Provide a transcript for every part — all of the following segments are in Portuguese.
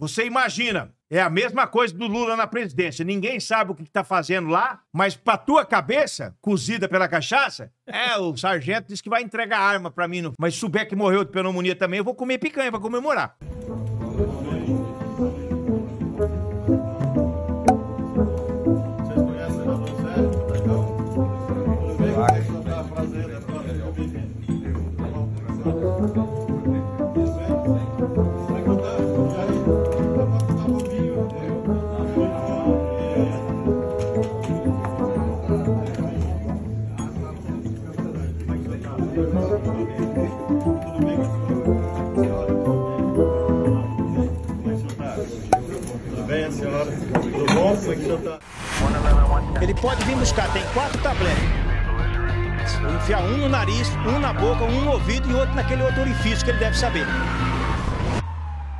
Você imagina, é a mesma coisa do Lula na presidência. Ninguém sabe o que está fazendo lá, mas para tua cabeça, cozida pela cachaça, é, o sargento disse que vai entregar arma para mim. Mas se souber que morreu de pneumonia também, eu vou comer picanha para comemorar. tablet Enfiar um no nariz, um na boca, um no ouvido e outro naquele outro orifício que ele deve saber.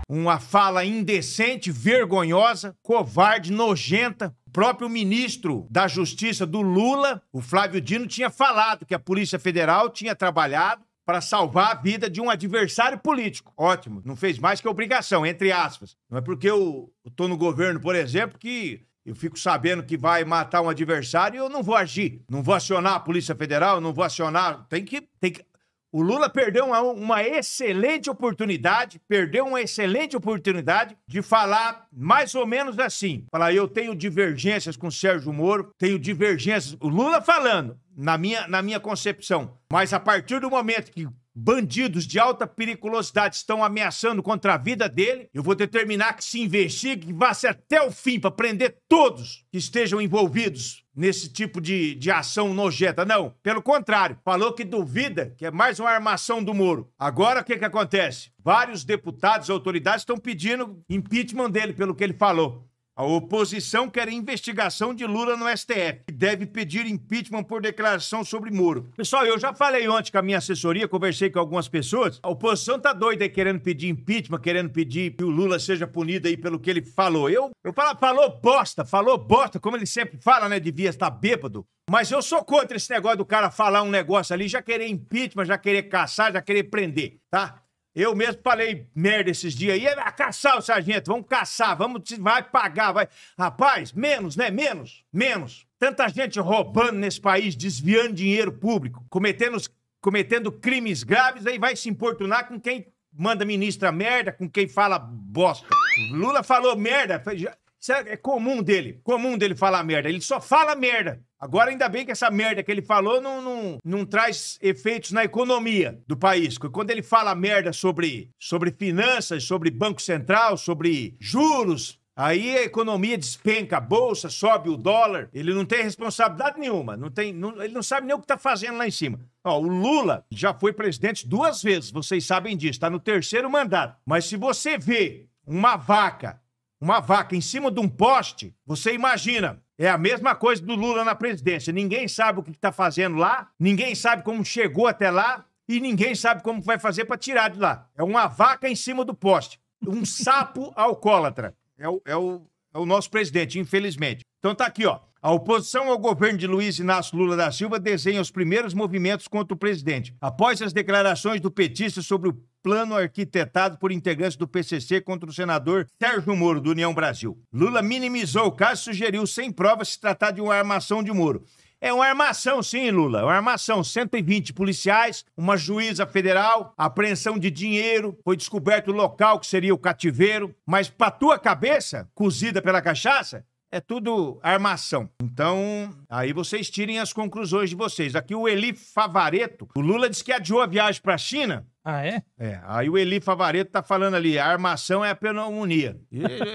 Uma fala indecente, vergonhosa, covarde, nojenta. O próprio ministro da Justiça do Lula, o Flávio Dino, tinha falado que a Polícia Federal tinha trabalhado para salvar a vida de um adversário político. Ótimo, não fez mais que obrigação, entre aspas. Não é porque eu estou no governo, por exemplo, que eu fico sabendo que vai matar um adversário e eu não vou agir. Não vou acionar a Polícia Federal, não vou acionar. Tem que. Tem que... O Lula perdeu uma, uma excelente oportunidade, perdeu uma excelente oportunidade de falar mais ou menos assim. Falar, eu tenho divergências com o Sérgio Moro, tenho divergências. O Lula falando, na minha, na minha concepção. Mas a partir do momento que bandidos de alta periculosidade estão ameaçando contra a vida dele, eu vou determinar que se investigue, e vá-se até o fim para prender todos que estejam envolvidos nesse tipo de, de ação nojenta. Não, pelo contrário, falou que duvida, que é mais uma armação do Moro. Agora o que, que acontece? Vários deputados e autoridades estão pedindo impeachment dele pelo que ele falou. A oposição quer investigação de Lula no STF. Deve pedir impeachment por declaração sobre Moro. Pessoal, eu já falei ontem com a minha assessoria, conversei com algumas pessoas. A oposição tá doida aí querendo pedir impeachment, querendo pedir que o Lula seja punido aí pelo que ele falou. Eu, eu falo, falou bosta, falou bosta, como ele sempre fala, né? Devia estar bêbado. Mas eu sou contra esse negócio do cara falar um negócio ali, já querer impeachment, já querer caçar, já querer prender, tá? Eu mesmo falei merda esses dias aí. Vai ah, caçar o sargento, vamos caçar, vamos, vai pagar, vai. Rapaz, menos, né? Menos, menos. Tanta gente roubando nesse país, desviando dinheiro público, cometendo, cometendo crimes graves, aí vai se importunar com quem manda ministra merda, com quem fala bosta. Lula falou merda, é, é comum dele, comum dele falar merda. Ele só fala merda. Agora, ainda bem que essa merda que ele falou não, não, não traz efeitos na economia do país. Porque quando ele fala merda sobre, sobre finanças, sobre Banco Central, sobre juros, aí a economia despenca, a bolsa sobe, o dólar. Ele não tem responsabilidade nenhuma. Não tem, não, ele não sabe nem o que está fazendo lá em cima. Ó, o Lula já foi presidente duas vezes, vocês sabem disso, está no terceiro mandato. Mas se você vê uma vaca uma vaca em cima de um poste, você imagina. É a mesma coisa do Lula na presidência. Ninguém sabe o que está fazendo lá, ninguém sabe como chegou até lá e ninguém sabe como vai fazer para tirar de lá. É uma vaca em cima do poste. Um sapo alcoólatra. É o, é o, é o nosso presidente, infelizmente. Então tá aqui, ó. A oposição ao governo de Luiz Inácio Lula da Silva desenha os primeiros movimentos contra o presidente. Após as declarações do petista sobre o plano arquitetado por integrantes do PCC contra o senador Sérgio Moro, do União Brasil. Lula minimizou o caso e sugeriu, sem provas, se tratar de uma armação de Moro. É uma armação, sim, Lula. É uma armação. 120 policiais, uma juíza federal, apreensão de dinheiro, foi descoberto o local que seria o cativeiro. Mas para tua cabeça, cozida pela cachaça, é tudo armação. Então, aí vocês tirem as conclusões de vocês. Aqui o Eli Favareto, o Lula disse que adiou a viagem para a China ah, é? É. Aí o Eli Favareto tá falando ali, a armação é a pneumonia.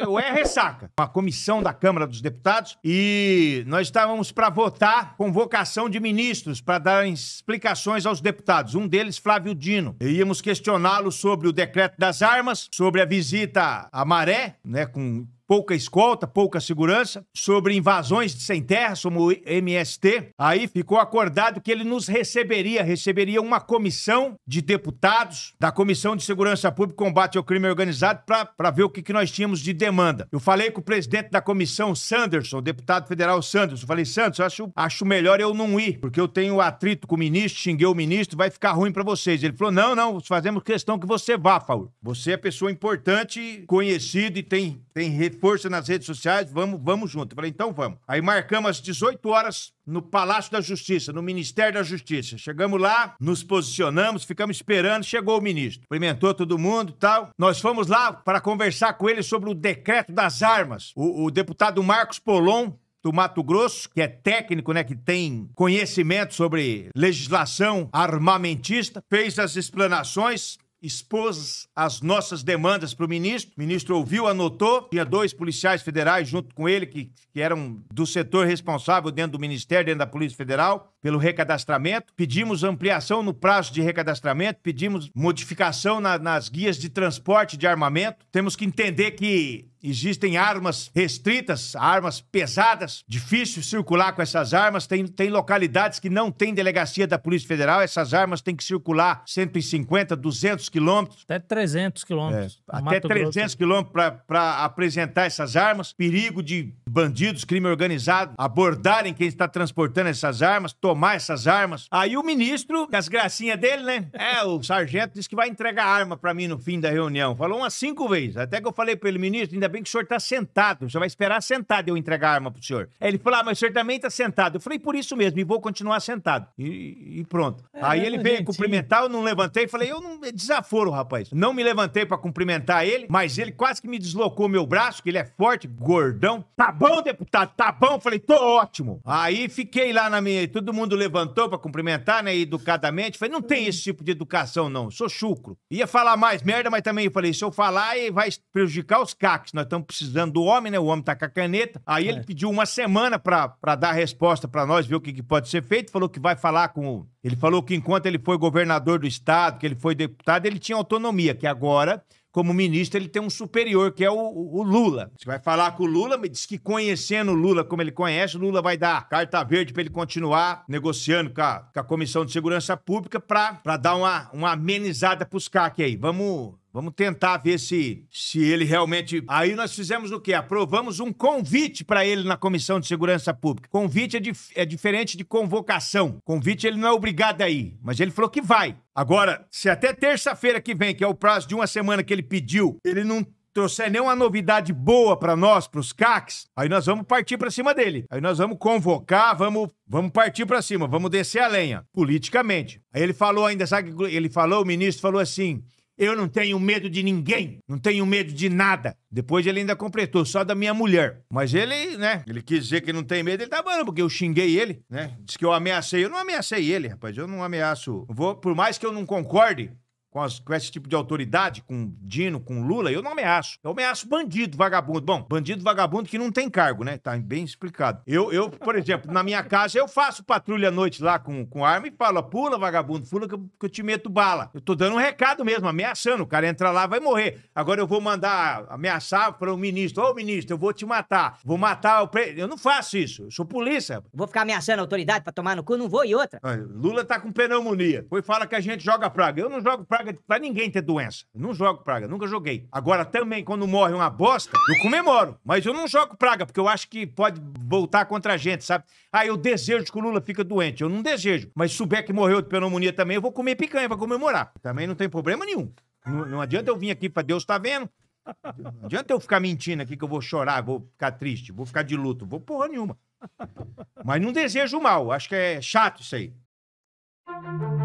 o R é saca. Uma comissão da Câmara dos Deputados e nós estávamos para votar convocação de ministros para dar explicações aos deputados. Um deles, Flávio Dino. E íamos questioná-lo sobre o decreto das armas, sobre a visita à Maré, né, com pouca escolta, pouca segurança, sobre invasões de sem terra, como o MST. Aí ficou acordado que ele nos receberia, receberia uma comissão de deputados da Comissão de Segurança Pública e Combate ao Crime Organizado para ver o que, que nós tínhamos de demanda. Eu falei com o presidente da comissão, Sanderson, deputado federal Sanderson. Eu falei, Sanderson, acho, acho melhor eu não ir, porque eu tenho atrito com o ministro, xinguei o ministro, vai ficar ruim para vocês. Ele falou, não, não, fazemos questão que você vá, Faur. Você é pessoa importante, conhecido e tem, tem força nas redes sociais, vamos, vamos junto. Eu falei, então vamos. Aí marcamos às 18 horas no Palácio da Justiça, no Ministério da Justiça. Chegamos lá, nos posicionamos, ficamos esperando, chegou o ministro. Cumprimentou todo mundo tal. Nós fomos lá para conversar com ele sobre o decreto das armas. O, o deputado Marcos Polon, do Mato Grosso, que é técnico, né, que tem conhecimento sobre legislação armamentista, fez as explanações expôs as nossas demandas para o ministro. O ministro ouviu, anotou. Tinha dois policiais federais junto com ele, que, que eram do setor responsável dentro do Ministério, dentro da Polícia Federal, pelo recadastramento. Pedimos ampliação no prazo de recadastramento, pedimos modificação na, nas guias de transporte de armamento. Temos que entender que Existem armas restritas, armas pesadas, difícil circular com essas armas. Tem, tem localidades que não tem delegacia da Polícia Federal, essas armas têm que circular 150, 200 quilômetros. Até 300 quilômetros. É, até Mato 300 Grosso. quilômetros para apresentar essas armas. Perigo de bandidos, crime organizado, abordarem quem está transportando essas armas, tomar essas armas. Aí o ministro, com as gracinhas dele, né? É, o sargento disse que vai entregar arma para mim no fim da reunião. Falou umas cinco vezes. Até que eu falei para ele, ministro, ainda bem bem que o senhor tá sentado, já vai esperar sentado eu entregar a arma pro senhor. Aí ele falou, ah, mas o senhor também tá sentado. Eu falei, por isso mesmo, e vou continuar sentado. E, e pronto. É, Aí ele veio gente... cumprimentar, eu não levantei, falei, eu não é desaforo, rapaz. Não me levantei para cumprimentar ele, mas ele quase que me deslocou meu braço, que ele é forte, gordão. Tá bom, deputado, tá bom? Eu falei, tô ótimo. Aí fiquei lá na minha, todo mundo levantou para cumprimentar, né, educadamente. Falei, não tem uhum. esse tipo de educação, não, sou chucro. Ia falar mais merda, mas também eu falei, se eu falar, vai prejudicar os caques. Nós nós estamos precisando do homem, né? O homem está com a caneta. Aí é. ele pediu uma semana para dar a resposta para nós, ver o que, que, pode ser feito. Falou que vai falar com. Ele falou que enquanto ele foi governador do estado, que ele foi deputado, ele tinha autonomia, que agora. Como ministro, ele tem um superior, que é o, o Lula. Você vai falar com o Lula, me diz que conhecendo o Lula como ele conhece, o Lula vai dar carta verde para ele continuar negociando com a, com a Comissão de Segurança Pública para dar uma, uma amenizada para os CAC aí. Vamos Vamos tentar ver se, se ele realmente. Aí nós fizemos o quê? Aprovamos um convite para ele na Comissão de Segurança Pública. Convite é, dif... é diferente de convocação. Convite ele não é obrigado a ir, mas ele falou que vai. Agora, se até terça-feira que vem, que é o prazo de uma semana que ele pediu, ele não trouxer nenhuma novidade boa para nós, para os CACs, aí nós vamos partir para cima dele. Aí nós vamos convocar, vamos, vamos partir para cima, vamos descer a lenha, politicamente. Aí ele falou ainda, sabe que ele falou, o ministro falou assim: eu não tenho medo de ninguém, não tenho medo de nada. Depois ele ainda completou, só da minha mulher. Mas ele, né, ele quis dizer que não tem medo, ele tá bom, porque eu xinguei ele, né? Diz que eu ameacei, eu não ameacei ele, rapaz, eu não ameaço. Vou, por mais que eu não concorde com, as, com, esse tipo de autoridade, com Dino, com Lula, eu não ameaço. Eu ameaço bandido, vagabundo. Bom, bandido, vagabundo que não tem cargo, né? Tá bem explicado. Eu, eu por exemplo, na minha casa, eu faço patrulha à noite lá com, com arma e falo, pula, vagabundo, pula que eu, que eu te meto bala. Eu tô dando um recado mesmo, ameaçando. O cara entra lá, vai morrer. Agora eu vou mandar ameaçar para o ministro. Ô, ministro, eu vou te matar. Vou matar o... Pre... Eu não faço isso. Eu sou polícia. Vou ficar ameaçando a autoridade para tomar no cu? Não vou e outra. Lula tá com pneumonia. Foi fala que a gente joga praga. Eu não jogo praga praga pra ninguém ter doença. Eu não jogo praga, nunca joguei. Agora também, quando morre uma bosta, eu comemoro. Mas eu não jogo praga, porque eu acho que pode voltar contra a gente, sabe? Ah, eu desejo que o Lula fica doente. Eu não desejo. Mas se souber que morreu de pneumonia também, eu vou comer picanha pra comemorar. Também não tem problema nenhum. Não, não adianta eu vir aqui pra Deus tá vendo. Não adianta eu ficar mentindo aqui que eu vou chorar, vou ficar triste, vou ficar de luto. Vou porra nenhuma. Mas não desejo mal. Acho que é chato isso aí.